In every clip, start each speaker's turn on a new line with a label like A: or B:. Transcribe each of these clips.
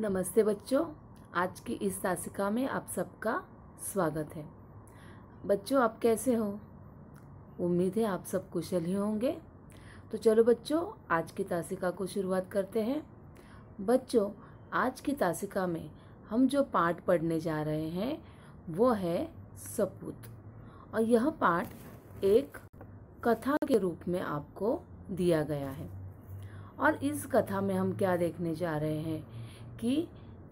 A: नमस्ते बच्चों आज की इस तासिका में आप सबका स्वागत है बच्चों आप कैसे हो उम्मीद है आप सब कुशल ही होंगे तो चलो बच्चों आज की तासिका को शुरुआत करते हैं बच्चों आज की तासिका में हम जो पाठ पढ़ने जा रहे हैं वो है सपूत और यह पाठ एक कथा के रूप में आपको दिया गया है और इस कथा में हम क्या देखने जा रहे हैं कि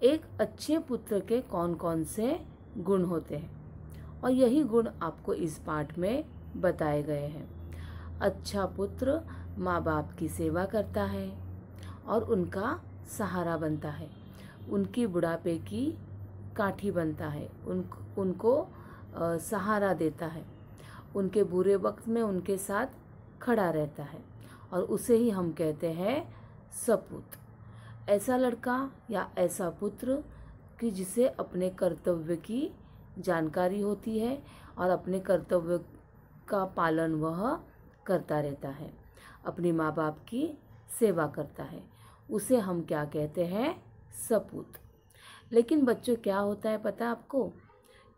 A: एक अच्छे पुत्र के कौन कौन से गुण होते हैं और यही गुण आपको इस पाठ में बताए गए हैं अच्छा पुत्र माँ बाप की सेवा करता है और उनका सहारा बनता है उनकी बुढ़ापे की काठी बनता है उन उनको आ, सहारा देता है उनके बुरे वक्त में उनके साथ खड़ा रहता है और उसे ही हम कहते हैं सपूत ऐसा लड़का या ऐसा पुत्र कि जिसे अपने कर्तव्य की जानकारी होती है और अपने कर्तव्य का पालन वह करता रहता है अपने माँ बाप की सेवा करता है उसे हम क्या कहते हैं सपूत लेकिन बच्चों क्या होता है पता आपको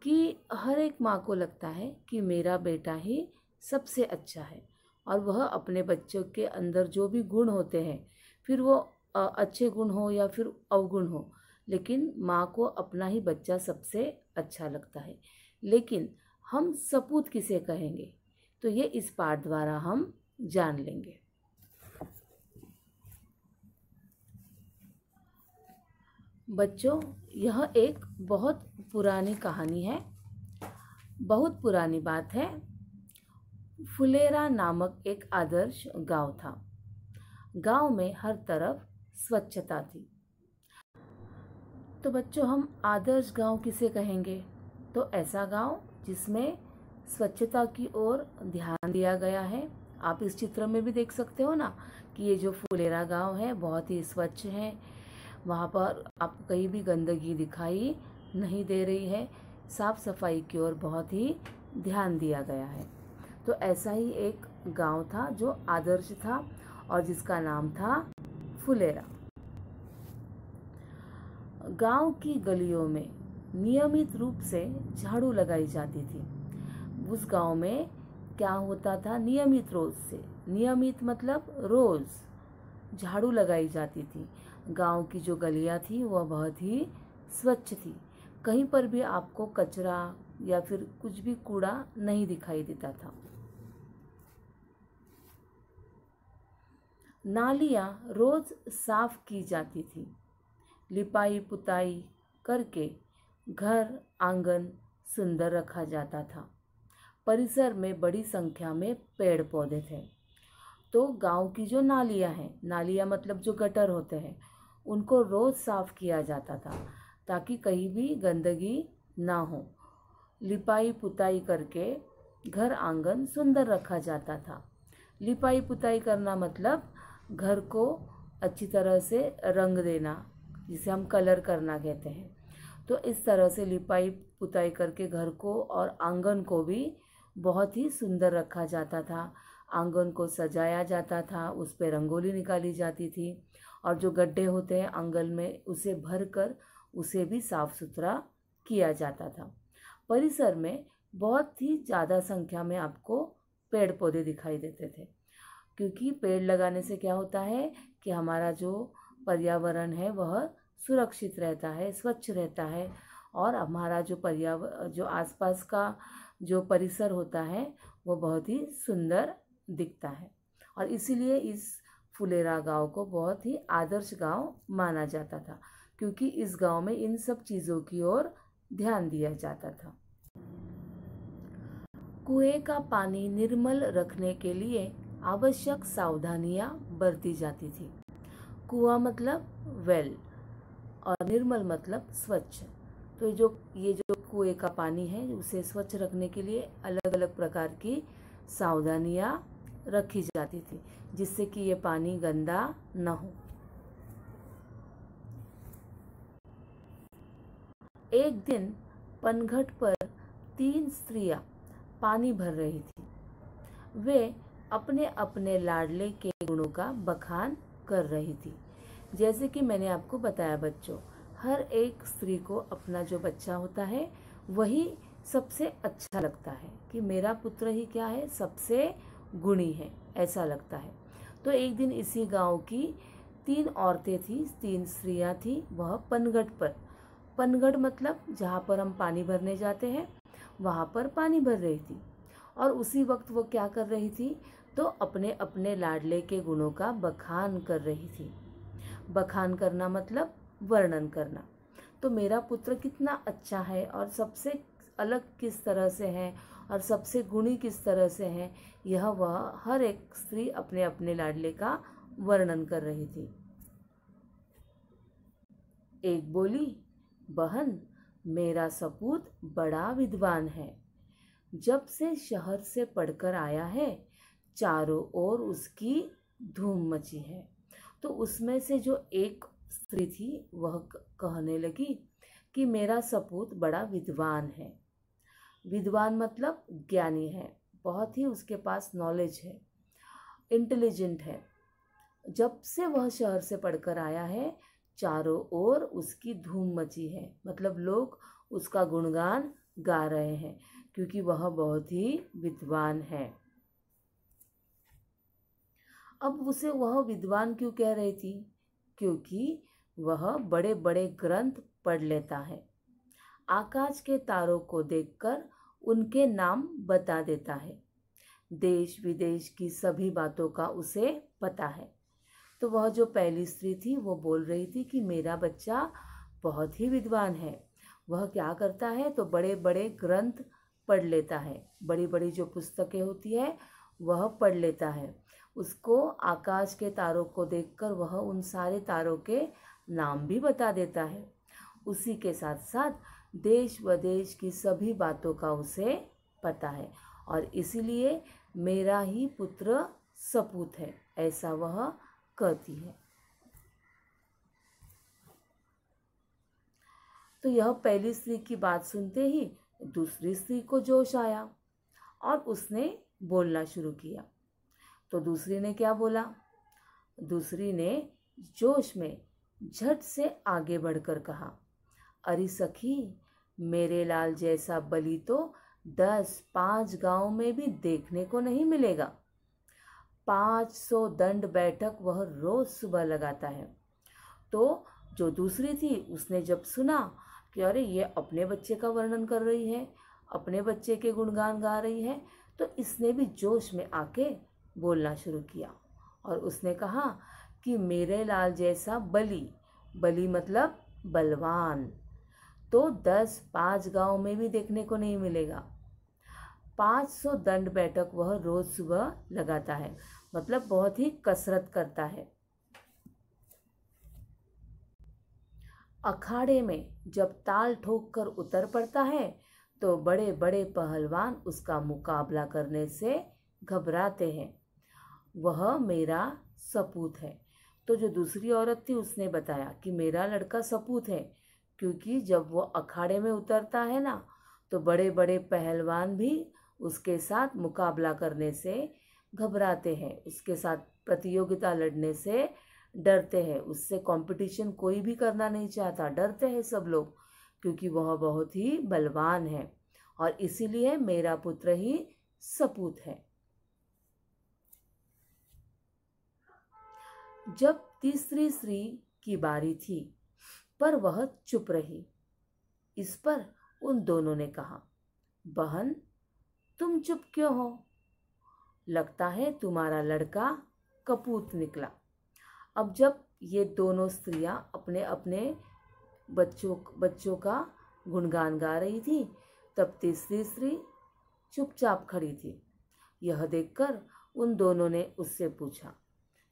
A: कि हर एक माँ को लगता है कि मेरा बेटा ही सबसे अच्छा है और वह अपने बच्चों के अंदर जो भी गुण होते हैं फिर वो अच्छे गुण हो या फिर अवगुण हो लेकिन माँ को अपना ही बच्चा सबसे अच्छा लगता है लेकिन हम सपूत किसे कहेंगे तो ये इस पाठ द्वारा हम जान लेंगे बच्चों यह एक बहुत पुरानी कहानी है बहुत पुरानी बात है फुलेरा नामक एक आदर्श गांव था गांव में हर तरफ स्वच्छता थी तो बच्चों हम आदर्श गांव किसे कहेंगे तो ऐसा गांव जिसमें स्वच्छता की ओर ध्यान दिया गया है आप इस चित्र में भी देख सकते हो ना कि ये जो फुलेरा गांव है बहुत ही स्वच्छ है वहाँ पर आप कहीं भी गंदगी दिखाई नहीं दे रही है साफ सफाई की ओर बहुत ही ध्यान दिया गया है तो ऐसा ही एक गांव था जो आदर्श था और जिसका नाम था फुलेरा गांव की गलियों में नियमित रूप से झाड़ू लगाई जाती थी उस गांव में क्या होता था नियमित रोज से नियमित मतलब रोज झाड़ू लगाई जाती थी गांव की जो गलियां थी वह बहुत ही स्वच्छ थी कहीं पर भी आपको कचरा या फिर कुछ भी कूड़ा नहीं दिखाई देता था नालियाँ रोज़ साफ की जाती थी लिपाई पुताई करके घर आंगन सुंदर रखा जाता था परिसर में बड़ी संख्या में पेड़ पौधे थे तो गांव की जो नालियाँ हैं नालियाँ मतलब जो गटर होते हैं उनको रोज़ साफ किया जाता था ताकि कहीं भी गंदगी ना हो लिपाई पुताई करके घर आंगन सुंदर रखा जाता था लिपाई पुताई करना मतलब घर को अच्छी तरह से रंग देना जिसे हम कलर करना कहते हैं तो इस तरह से लिपाई पुताई करके घर को और आंगन को भी बहुत ही सुंदर रखा जाता था आंगन को सजाया जाता था उस पर रंगोली निकाली जाती थी और जो गड्ढे होते हैं आंगन में उसे भर कर उसे भी साफ़ सुथरा किया जाता था परिसर में बहुत ही ज़्यादा संख्या में आपको पेड़ पौधे दिखाई देते थे क्योंकि पेड़ लगाने से क्या होता है कि हमारा जो पर्यावरण है वह सुरक्षित रहता है स्वच्छ रहता है और हमारा जो पर्यावरण जो आसपास का जो परिसर होता है वो बहुत ही सुंदर दिखता है और इसीलिए इस फुलेरा गांव को बहुत ही आदर्श गांव माना जाता था क्योंकि इस गांव में इन सब चीज़ों की ओर ध्यान दिया जाता था कुएं का पानी निर्मल रखने के लिए आवश्यक सावधानियां बरती जाती थी कुआ मतलब वेल और निर्मल मतलब स्वच्छ तो जो ये जो कुएं का पानी है उसे स्वच्छ रखने के लिए अलग अलग प्रकार की सावधानियां रखी जाती थी जिससे कि ये पानी गंदा न हो एक दिन पनघट पर तीन स्त्रियां पानी भर रही थी वे अपने अपने लाडले के गुणों का बखान कर रही थी जैसे कि मैंने आपको बताया बच्चों हर एक स्त्री को अपना जो बच्चा होता है वही सबसे अच्छा लगता है कि मेरा पुत्र ही क्या है सबसे गुणी है ऐसा लगता है तो एक दिन इसी गांव की तीन औरतें थी तीन स्त्रियां थी वह पनगढ़ पर पनगढ़ मतलब जहाँ पर हम पानी भरने जाते हैं वहाँ पर पानी भर रही थी और उसी वक्त वो क्या कर रही थी तो अपने अपने लाडले के गुणों का बखान कर रही थी बखान करना मतलब वर्णन करना तो मेरा पुत्र कितना अच्छा है और सबसे अलग किस तरह से है और सबसे गुणी किस तरह से है यह वह हर एक स्त्री अपने अपने लाडले का वर्णन कर रही थी एक बोली बहन मेरा सपूत बड़ा विद्वान है जब से शहर से पढ़कर आया है चारों ओर उसकी धूम मची है तो उसमें से जो एक स्त्री थी वह कहने लगी कि मेरा सपूत बड़ा विद्वान है विद्वान मतलब ज्ञानी है बहुत ही उसके पास नॉलेज है इंटेलिजेंट है जब से वह शहर से पढ़कर आया है चारों ओर उसकी धूम मची है मतलब लोग उसका गुणगान गा रहे हैं क्योंकि वह बहुत ही विद्वान है अब उसे वह विद्वान क्यों कह रही थी क्योंकि वह बड़े बड़े ग्रंथ पढ़ लेता है आकाश के तारों को देखकर उनके नाम बता देता है देश विदेश की सभी बातों का उसे पता है तो वह जो पहली स्त्री थी वो बोल रही थी कि मेरा बच्चा बहुत ही विद्वान है वह क्या करता है तो बड़े बड़े ग्रंथ पढ़ लेता है बड़ी बड़ी जो पुस्तकें होती है वह पढ़ लेता है उसको आकाश के तारों को देखकर वह उन सारे तारों के नाम भी बता देता है उसी के साथ साथ देश व देश की सभी बातों का उसे पता है और इसीलिए मेरा ही पुत्र सपूत है ऐसा वह कहती है तो यह पहली स्त्री की बात सुनते ही दूसरी स्त्री को जोश आया और उसने बोलना शुरू किया तो दूसरी ने क्या बोला दूसरी ने जोश में झट से आगे बढ़कर कहा अरे सखी मेरे लाल जैसा बलि तो दस पाँच गांव में भी देखने को नहीं मिलेगा पाँच सौ दंड बैठक वह रोज़ सुबह लगाता है तो जो दूसरी थी उसने जब सुना कि अरे ये अपने बच्चे का वर्णन कर रही है अपने बच्चे के गुणगान गा रही है तो इसने भी जोश में आके बोलना शुरू किया और उसने कहा कि मेरे लाल जैसा बली बली मतलब बलवान तो दस पाँच गांव में भी देखने को नहीं मिलेगा पाँच सौ दंड बैठक वह रोज़ सुबह लगाता है मतलब बहुत ही कसरत करता है अखाड़े में जब ताल ठोक कर उतर पड़ता है तो बड़े बड़े पहलवान उसका मुकाबला करने से घबराते हैं वह मेरा सपूत है तो जो दूसरी औरत थी उसने बताया कि मेरा लड़का सपूत है क्योंकि जब वो अखाड़े में उतरता है ना तो बड़े बड़े पहलवान भी उसके साथ मुकाबला करने से घबराते हैं उसके साथ प्रतियोगिता लड़ने से डरते हैं उससे कंपटीशन कोई भी करना नहीं चाहता डरते हैं सब लोग क्योंकि वह बहुत ही बलवान है और इसीलिए मेरा पुत्र ही सपूत है जब तीसरी स्त्री की बारी थी पर वह चुप रही इस पर उन दोनों ने कहा बहन तुम चुप क्यों हो लगता है तुम्हारा लड़का कपूत निकला अब जब ये दोनों स्त्रियां अपने अपने बच्चों बच्चों का गुणगान गा रही थी तब तीसरी स्त्री चुपचाप खड़ी थी यह देखकर उन दोनों ने उससे पूछा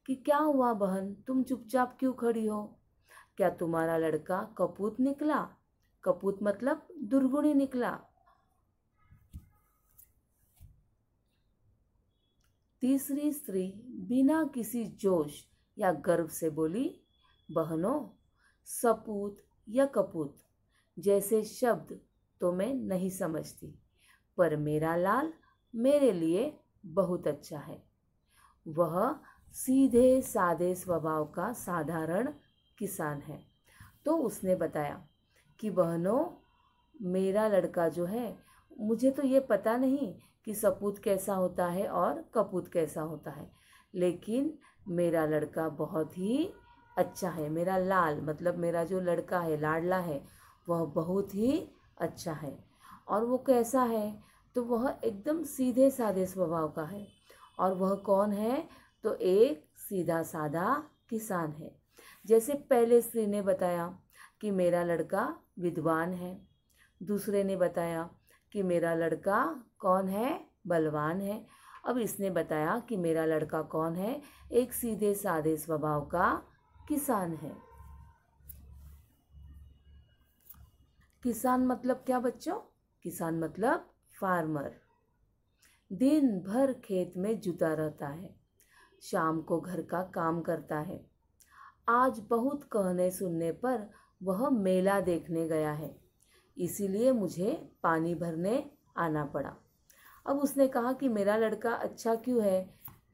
A: कि क्या हुआ बहन तुम चुपचाप क्यों खड़ी हो क्या तुम्हारा लड़का कपूत निकला कपूत मतलब दुर्गुणी निकला तीसरी स्त्री बिना किसी जोश या गर्व से बोली बहनों सपूत या कपूत जैसे शब्द तो मैं नहीं समझती पर मेरा लाल मेरे लिए बहुत अच्छा है वह सीधे सादे स्वभाव का साधारण किसान है तो उसने बताया कि बहनों मेरा लड़का जो है मुझे तो ये पता नहीं कि सपूत कैसा होता है और कपूत कैसा होता है लेकिन मेरा लड़का बहुत ही अच्छा है मेरा लाल मतलब मेरा जो लड़का है लाडला है वह बहुत ही अच्छा है और वो कैसा है तो वह एकदम सीधे साधे स्वभाव का है और वह कौन है तो एक सीधा साधा किसान है जैसे पहले स्त्री ने बताया कि मेरा लड़का विद्वान है दूसरे ने बताया कि मेरा लड़का कौन है बलवान है अब इसने बताया कि मेरा लड़का कौन है एक सीधे साधे स्वभाव का किसान है किसान मतलब क्या बच्चों किसान मतलब फार्मर दिन भर खेत में जुता रहता है शाम को घर का काम करता है आज बहुत कहने सुनने पर वह मेला देखने गया है इसीलिए मुझे पानी भरने आना पड़ा अब उसने कहा कि मेरा लड़का अच्छा क्यों है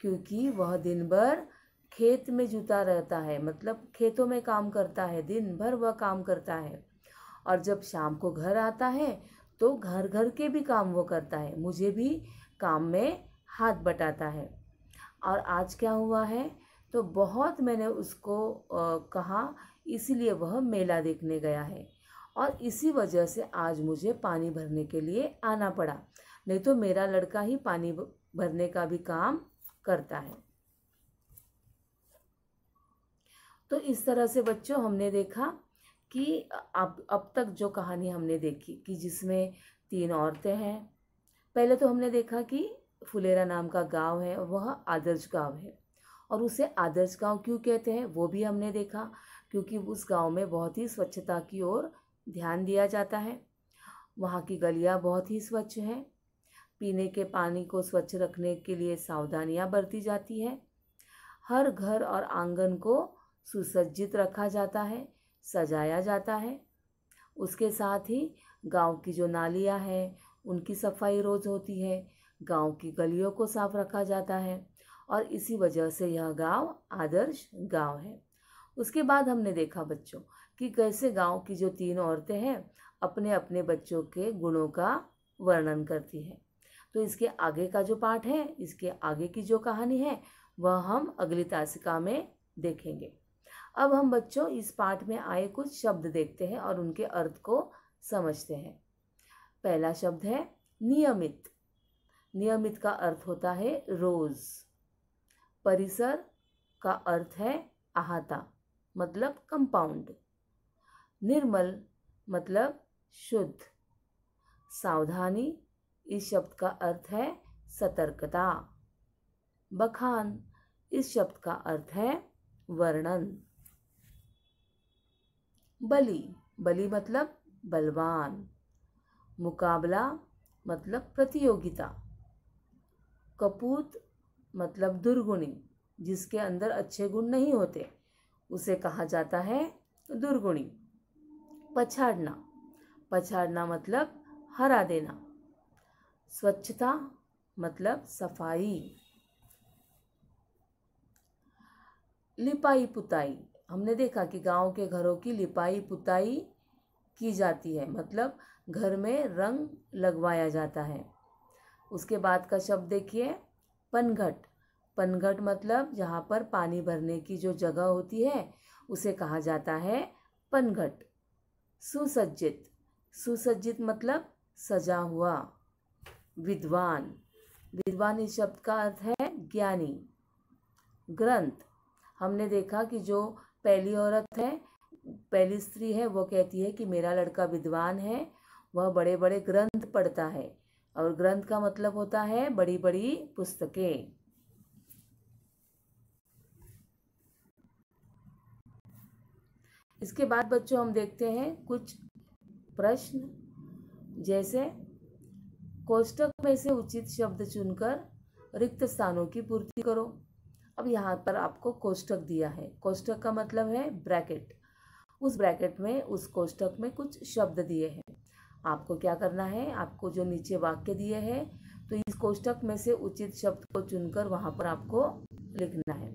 A: क्योंकि वह दिन भर खेत में जुता रहता है मतलब खेतों में काम करता है दिन भर वह काम करता है और जब शाम को घर आता है तो घर घर के भी काम वो करता है मुझे भी काम में हाथ बटाता है और आज क्या हुआ है तो बहुत मैंने उसको कहा इसीलिए वह मेला देखने गया है और इसी वजह से आज मुझे पानी भरने के लिए आना पड़ा नहीं तो मेरा लड़का ही पानी भरने का भी काम करता है तो इस तरह से बच्चों हमने देखा कि अब अब तक जो कहानी हमने देखी कि जिसमें तीन औरतें हैं पहले तो हमने देखा कि फुलेरा नाम का गांव है और वह आदर्श गांव है और उसे आदर्श गांव क्यों कहते हैं वो भी हमने देखा क्योंकि उस गांव में बहुत ही स्वच्छता की ओर ध्यान दिया जाता है वहाँ की गलियाँ बहुत ही स्वच्छ हैं पीने के पानी को स्वच्छ रखने के लिए सावधानियाँ बरती जाती है हर घर और आंगन को सुसज्जित रखा जाता है सजाया जाता है उसके साथ ही गांव की जो नालियाँ हैं उनकी सफाई रोज़ होती है गांव की गलियों को साफ रखा जाता है और इसी वजह से यह गांव आदर्श गांव है उसके बाद हमने देखा बच्चों कि कैसे गांव की जो तीन औरतें हैं अपने अपने बच्चों के गुणों का वर्णन करती हैं तो इसके आगे का जो पाठ है इसके आगे की जो कहानी है वह हम अगली तासिका में देखेंगे अब हम बच्चों इस पाठ में आए कुछ शब्द देखते हैं और उनके अर्थ को समझते हैं पहला शब्द है नियमित नियमित का अर्थ होता है रोज़ परिसर का अर्थ है अहाता मतलब कंपाउंड निर्मल मतलब शुद्ध सावधानी इस शब्द का अर्थ है सतर्कता बखान इस शब्द का अर्थ है वर्णन बलि बलि मतलब बलवान मुकाबला मतलब प्रतियोगिता कपूत मतलब दुर्गुणी जिसके अंदर अच्छे गुण नहीं होते उसे कहा जाता है दुर्गुणी पछाड़ना पछाड़ना मतलब हरा देना स्वच्छता मतलब सफाई लिपाई पुताई हमने देखा कि गांव के घरों की लिपाई पुताई की जाती है मतलब घर में रंग लगवाया जाता है उसके बाद का शब्द देखिए पनघट पनघट मतलब जहाँ पर पानी भरने की जो जगह होती है उसे कहा जाता है पनघट सुसज्जित सुसज्जित मतलब सजा हुआ विद्वान विद्वान इस शब्द का अर्थ है ज्ञानी ग्रंथ हमने देखा कि जो पहली औरत है पहली स्त्री है वो कहती है कि मेरा लड़का विद्वान है वह बड़े बड़े ग्रंथ पढ़ता है और ग्रंथ का मतलब होता है बड़ी बड़ी पुस्तकें इसके बाद बच्चों हम देखते हैं कुछ प्रश्न जैसे कोष्टक में से उचित शब्द चुनकर रिक्त स्थानों की पूर्ति करो अब यहाँ पर आपको कोष्टक दिया है कोष्टक का मतलब है ब्रैकेट उस ब्रैकेट में उस कोष्टक में कुछ शब्द दिए हैं आपको क्या करना है आपको जो नीचे वाक्य दिए हैं तो इस कोष्टक में से उचित शब्द को चुनकर वहाँ पर आपको लिखना है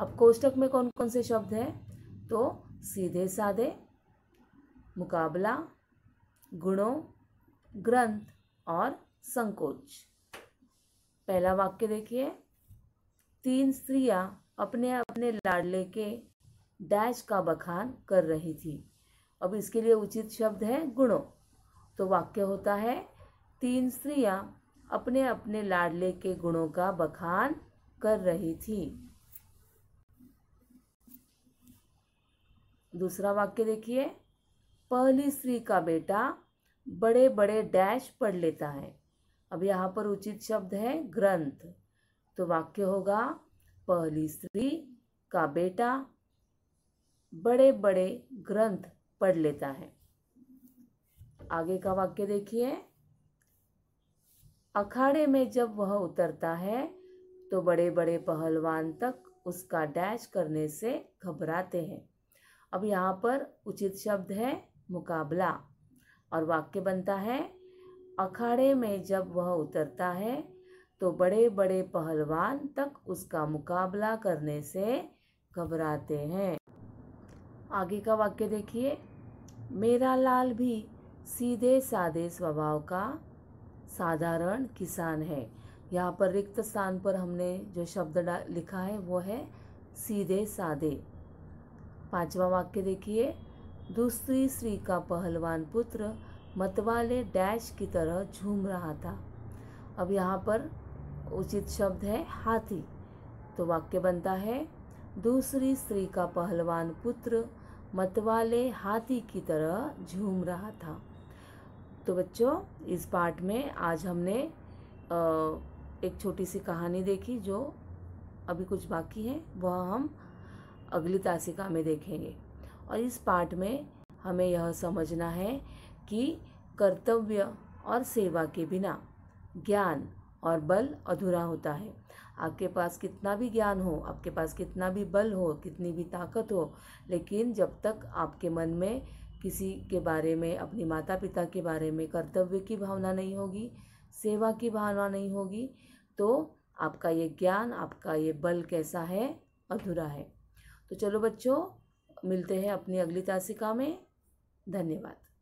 A: अब कोष्टक में कौन कौन से शब्द हैं तो सीधे साधे मुकाबला गुणों ग्रंथ और संकोच पहला वाक्य देखिए तीन स्त्रियाँ अपने अपने लाडले के डैश का बखान कर रही थी अब इसके लिए उचित शब्द है गुणों तो वाक्य होता है तीन स्त्रियां अपने अपने लाडले के गुणों का बखान कर रही थी दूसरा वाक्य देखिए पहली स्त्री का बेटा बड़े बड़े डैश पढ़ लेता है अब यहाँ पर उचित शब्द है ग्रंथ तो वाक्य होगा पहली स्त्री का बेटा बड़े बड़े ग्रंथ पढ़ लेता है आगे का वाक्य देखिए अखाड़े में जब वह उतरता है तो बड़े बड़े पहलवान तक उसका डैश करने से घबराते हैं अब यहाँ पर उचित शब्द है मुकाबला और वाक्य बनता है अखाड़े में जब वह उतरता है तो बड़े बड़े पहलवान तक उसका मुकाबला करने से घबराते हैं आगे का वाक्य देखिए मेरा लाल भी सीधे सादे स्वभाव का साधारण किसान है यहाँ पर रिक्त स्थान पर हमने जो शब्द लिखा है वो है सीधे सादे पांचवा वाक्य देखिए दूसरी स्त्री का पहलवान पुत्र मतवाले डैश की तरह झूम रहा था अब यहाँ पर उचित शब्द है हाथी तो वाक्य बनता है दूसरी स्त्री का पहलवान पुत्र मतवाले हाथी की तरह झूम रहा था तो बच्चों इस पार्ट में आज हमने एक छोटी सी कहानी देखी जो अभी कुछ बाकी है वह हम अगली तासिका में देखेंगे और इस पार्ट में हमें यह समझना है कि कर्तव्य और सेवा के बिना ज्ञान और बल अधूरा होता है आपके पास कितना भी ज्ञान हो आपके पास कितना भी बल हो कितनी भी ताकत हो लेकिन जब तक आपके मन में किसी के बारे में अपने माता पिता के बारे में कर्तव्य की भावना नहीं होगी सेवा की भावना नहीं होगी तो आपका ये ज्ञान आपका ये बल कैसा है अधूरा है तो चलो बच्चों मिलते हैं अपनी अगली तासिका में धन्यवाद